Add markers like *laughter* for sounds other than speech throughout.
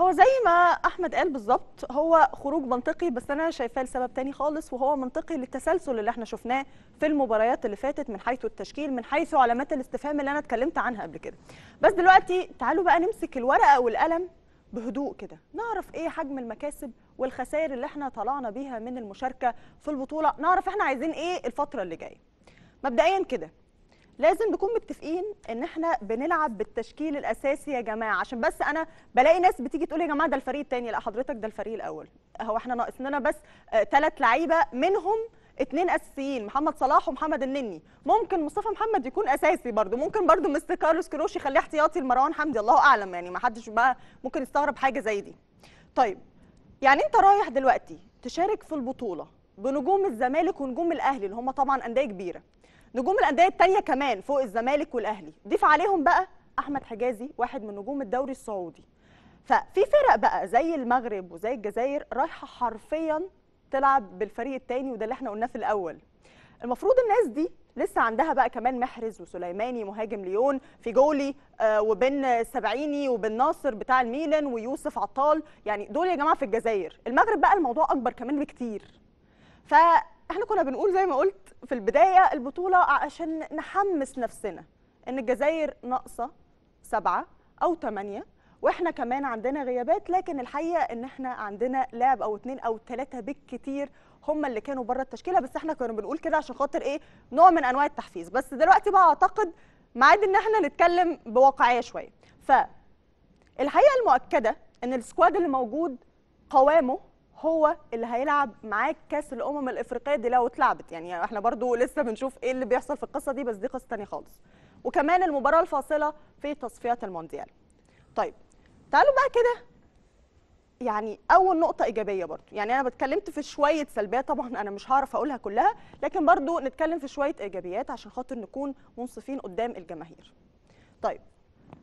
هو زي ما احمد قال بالظبط هو خروج منطقي بس انا شايفاه لسبب تاني خالص وهو منطقي للتسلسل اللي احنا شفناه في المباريات اللي فاتت من حيث التشكيل من حيث علامات الاستفهام اللي انا اتكلمت عنها قبل كده بس دلوقتي تعالوا بقى نمسك الورقه والقلم بهدوء كده نعرف ايه حجم المكاسب والخسائر اللي احنا طلعنا بيها من المشاركه في البطوله نعرف احنا عايزين ايه الفتره اللي جايه مبدئيا كده لازم نكون متفقين ان احنا بنلعب بالتشكيل الاساسي يا جماعه عشان بس انا بلاقي ناس بتيجي تقول يا جماعه ده الفريق الثاني لا حضرتك ده الفريق الاول هو احنا ناقصنا بس ثلاث آه لعيبه منهم اثنين اساسيين محمد صلاح ومحمد النني ممكن مصطفى محمد يكون اساسي برده ممكن برده مستر كارلوس كروش يخليه احتياطي لمروان حمدي الله اعلم يعني ما حدش بقى ممكن يستغرب حاجه زي دي طيب يعني انت رايح دلوقتي تشارك في البطوله بنجوم الزمالك ونجوم الاهلي اللي هم طبعا انديه كبيره نجوم الانديه الثانيه كمان فوق الزمالك والاهلي ضيف عليهم بقى احمد حجازي واحد من نجوم الدوري السعودي ففي فرق بقى زي المغرب وزي الجزائر رايحه حرفيا تلعب بالفريق الثاني وده اللي احنا قلناه في الاول المفروض الناس دي لسه عندها بقى كمان محرز وسليماني مهاجم ليون في جولي آه، وبين سبعيني السبعيني ناصر بتاع الميلان ويوسف عطال يعني دول يا جماعه في الجزائر المغرب بقى الموضوع اكبر كمان بكتير فاحنا كنا بنقول زي ما قلت في البدايه البطوله عشان نحمس نفسنا ان الجزائر ناقصه سبعه او ثمانيه واحنا كمان عندنا غيابات لكن الحقيقه ان احنا عندنا لاعب او اثنين او ثلاثه بالكتير هم اللي كانوا بره التشكيله بس احنا كنا بنقول كده عشان خاطر ايه نوع من انواع التحفيز بس دلوقتي بقى اعتقد معاد ان احنا نتكلم بواقعيه شويه ف الحقيقه المؤكده ان السكواد اللي موجود قوامه هو اللي هيلعب معاك كاس الامم الافريقيه دي لو اتلعبت يعني احنا برضو لسه بنشوف ايه اللي بيحصل في القصه دي بس دي قصه ثانيه خالص وكمان المباراه الفاصله في تصفيات المونديال طيب تعالوا بقى كده يعني اول نقطه ايجابيه برضو يعني انا بتكلمت في شويه سلبيات طبعا انا مش هعرف اقولها كلها لكن برضو نتكلم في شويه ايجابيات عشان خاطر نكون منصفين قدام الجماهير طيب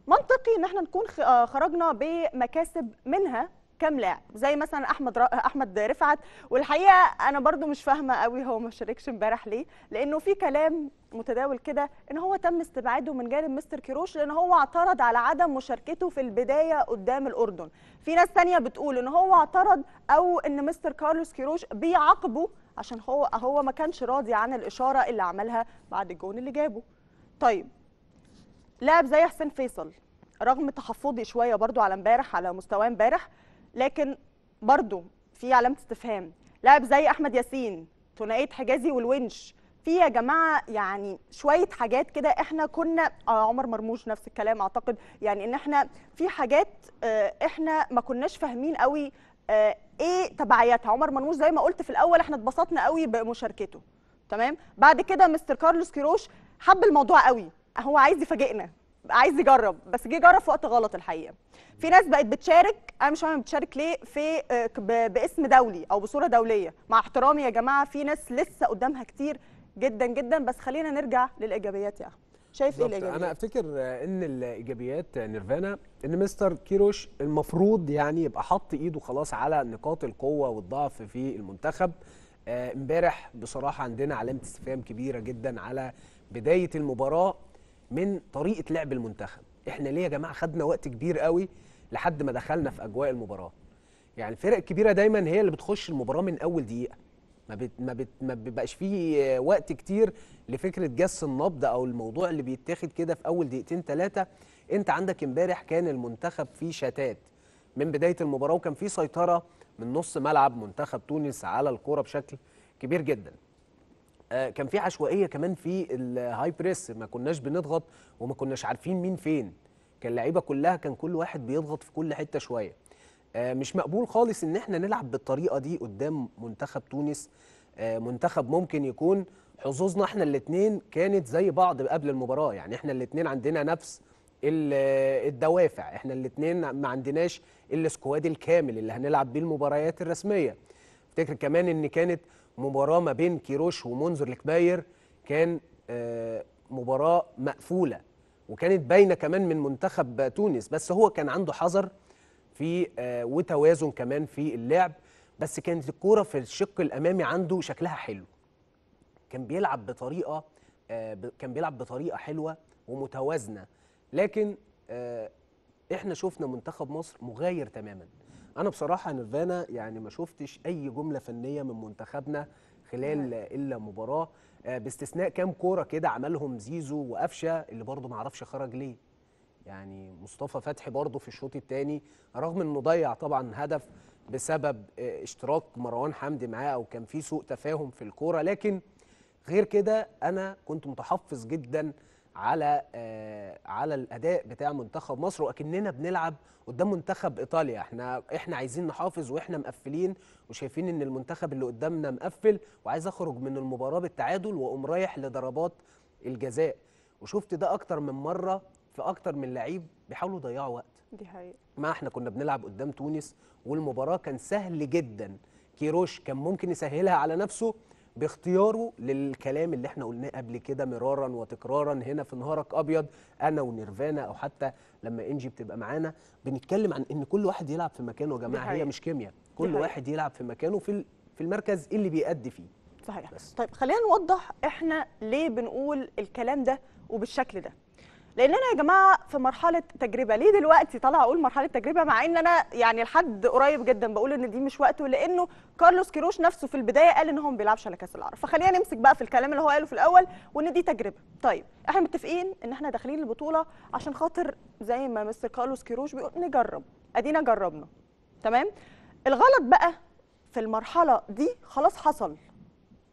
منطقي ان احنا نكون آه، خرجنا بمكاسب منها كام لاعب زي مثلا احمد را... احمد رفعت والحقيقه انا برضو مش فاهمه قوي هو ما شاركش امبارح ليه لانه في كلام متداول كده ان هو تم استبعاده من جانب مستر كيروش لان هو اعترض على عدم مشاركته في البدايه قدام الاردن في ناس ثانيه بتقول ان هو اعترض او ان مستر كارلوس كيروش بيعاقبه عشان هو هو ما كانش راضي عن الاشاره اللي عملها بعد الجون اللي جابه طيب لاعب زي حسين فيصل رغم تحفظي شويه برضو على امبارح على مستواه امبارح لكن برضه في علامه استفهام لاعب زي احمد ياسين ثنائيه حجازي والونش في يا جماعه يعني شويه حاجات كده احنا كنا آه عمر مرموش نفس الكلام اعتقد يعني ان احنا في حاجات آه احنا ما كناش فاهمين قوي آه ايه تبعياتها عمر مرموش زي ما قلت في الاول احنا اتبسطنا قوي بمشاركته تمام بعد كده مستر كارلوس كيروش حب الموضوع قوي هو عايز يفاجئنا عايز يجرب بس جه جرب في وقت غلط الحقيقه في ناس بقت بتشارك انا مش فاهمه بتشارك ليه في آه، باسم دولي او بصوره دوليه مع احترامي يا جماعه في ناس لسه قدامها كتير جدا جدا بس خلينا نرجع للايجابيات يا يعني. احمد شايف ايه الايجابيات انا افتكر ان الايجابيات نيرفانا ان مستر كيروش المفروض يعني يبقى حط ايده خلاص على نقاط القوه والضعف في المنتخب آه، امبارح بصراحه عندنا علامه استفهام كبيره جدا على بدايه المباراه من طريقه لعب المنتخب احنا ليه يا جماعه خدنا وقت كبير قوي لحد ما دخلنا في اجواء المباراه يعني الفرق الكبيره دايما هي اللي بتخش المباراه من اول دقيقه ما بت ما بت ما بيبقاش فيه وقت كتير لفكره جس النبض او الموضوع اللي بيتاخد كده في اول دقيقتين ثلاثه انت عندك امبارح كان المنتخب فيه شتات من بدايه المباراه وكان فيه سيطره من نص ملعب منتخب تونس على الكوره بشكل كبير جدا آه، كان في عشوائيه كمان في الهاي بريس ما كناش بنضغط وما كناش عارفين مين فين كان اللعيبه كلها كان كل واحد بيضغط في كل حته شويه آه، مش مقبول خالص ان احنا نلعب بالطريقه دي قدام منتخب تونس آه، منتخب ممكن يكون حظوظنا احنا الاثنين كانت زي بعض قبل المباراه يعني احنا الاثنين عندنا نفس الدوافع احنا الاثنين ما عندناش السكواد الكامل اللي هنلعب بيه المباريات الرسميه افتكر كمان ان كانت مباراه ما بين كيروش ومنذر الكباير كان آه، مباراه مقفوله وكانت باينه كمان من منتخب تونس بس هو كان عنده حذر في آه، وتوازن كمان في اللعب بس كانت الكوره في الشق الامامي عنده شكلها حلو كان بيلعب بطريقه آه، كان بيلعب بطريقه حلوه ومتوازنه لكن احنا شفنا منتخب مصر مغاير تماما انا بصراحه نيرفانا يعني ما شفتش اي جمله فنيه من منتخبنا خلال الا مباراه آه، باستثناء كام كوره كده عملهم زيزو وقفشه اللي برضه ما عرفش خرج ليه يعني مصطفى فتحي برضه في الشوط الثاني رغم انه ضيع طبعا هدف بسبب آه، اشتراك مروان حمدي معاه او كان في سوء تفاهم في الكوره لكن غير كده انا كنت متحفظ جدا على آه، على الاداء بتاع منتخب مصر واكننا بنلعب قدام منتخب ايطاليا احنا احنا عايزين نحافظ واحنا مقفلين وشايفين ان المنتخب اللي قدامنا مقفل وعايز اخرج من المباراه بالتعادل واقوم رايح لضربات الجزاء وشفت ده اكتر من مره في اكتر من لعيب بيحاولوا يضيعوا وقت دي حقيقة ما احنا كنا بنلعب قدام تونس والمباراه كان سهل جدا كيروش كان ممكن يسهلها على نفسه باختياره للكلام اللي احنا قلناه قبل كده مرارا وتكرارا هنا في نهارك ابيض انا ونيرفانا او حتى لما انجي بتبقى معانا بنتكلم عن ان كل واحد يلعب في مكانه يا جماعه هي مش كيمياء كل واحد يلعب في مكانه في في المركز اللي بيأدي فيه صحيح بس. طيب خلينا نوضح احنا ليه بنقول الكلام ده وبالشكل ده لاننا يا جماعه في مرحله تجربه ليه دلوقتي طالعه اقول مرحله تجربه مع ان انا يعني لحد قريب جدا بقول ان دي مش وقته لانه كارلوس كيروش نفسه في البدايه قال ان هو ما بيلعبش على كاس العرب فخلينا نمسك بقى في الكلام اللي هو قاله في الاول وان دي تجربه طيب احنا متفقين ان احنا داخلين البطوله عشان خاطر زي ما مستر كارلوس كيروش بيقول نجرب ادينا جربنا تمام الغلط بقى في المرحله دي خلاص حصل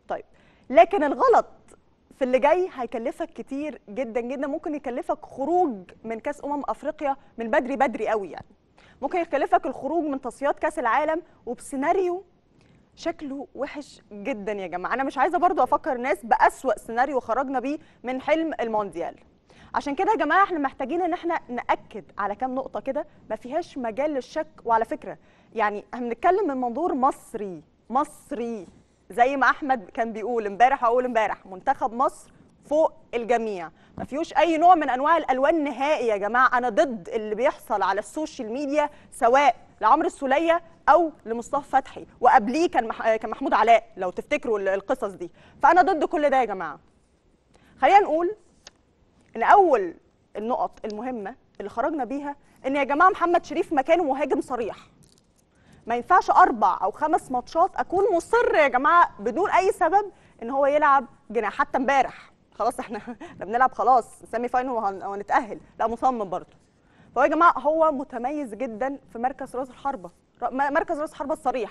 طيب لكن الغلط في اللي جاي هيكلفك كتير جدا جدا ممكن يكلفك خروج من كاس امم افريقيا من بدري بدري قوي يعني ممكن يكلفك الخروج من تصفيات كاس العالم وبسيناريو شكله وحش جدا يا جماعه انا مش عايزه برضو افكر الناس باسوا سيناريو خرجنا بيه من حلم المونديال عشان كده يا جماعه احنا محتاجين ان احنا ناكد على كام نقطه كده ما فيهاش مجال للشك وعلى فكره يعني احنا بنتكلم من منظور مصري مصري زي ما احمد كان بيقول امبارح اقول امبارح منتخب مصر فوق الجميع ما فيهوش اي نوع من انواع الالوان نهائي يا جماعه انا ضد اللي بيحصل على السوشيال ميديا سواء لعمرو السوليه او لمصطفى فتحي وقبليه كان كان محمود علاء لو تفتكروا القصص دي فانا ضد كل ده يا جماعه خلينا نقول ان اول النقط المهمه اللي خرجنا بيها ان يا جماعه محمد شريف مكانه مهاجم صريح ما ينفعش اربع او خمس ماتشات اكون مصر يا جماعه بدون اي سبب ان هو يلعب جناح حتى امبارح خلاص احنا احنا *laughs* بنلعب خلاص سيمي فاينل وهنتاهل لا مصمم برضه فهو يا جماعه هو متميز جدا في مركز راس الحربه مركز راس الحربه الصريح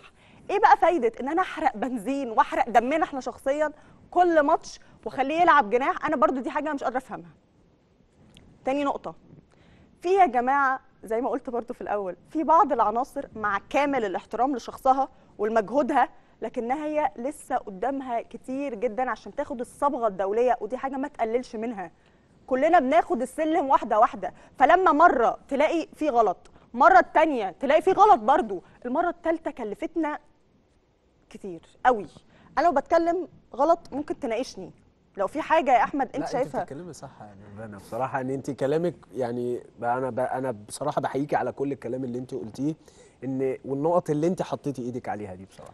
ايه بقى فايده ان انا احرق بنزين واحرق دمنا احنا شخصيا كل ماتش واخليه يلعب جناح انا برضو دي حاجه مش قادره افهمها تاني نقطه في يا جماعه زي ما قلت برضو في الاول في بعض العناصر مع كامل الاحترام لشخصها ولمجهودها لكنها هي لسه قدامها كتير جدا عشان تاخد الصبغه الدوليه ودي حاجه ما تقللش منها كلنا بناخد السلم واحده واحده فلما مره تلاقي في غلط مره التانية تلاقي في غلط برضو المره الثالثه كلفتنا كتير قوي انا لو بتكلم غلط ممكن تناقشني لو في حاجه يا احمد انت لا شايفها انت بتتكلمي صح يعني انا بصراحه ان انت كلامك يعني انا انا بصراحه بحييكي على كل الكلام اللي انت قلتيه ان والنقط اللي انت حطيتي ايدك عليها دي بصراحه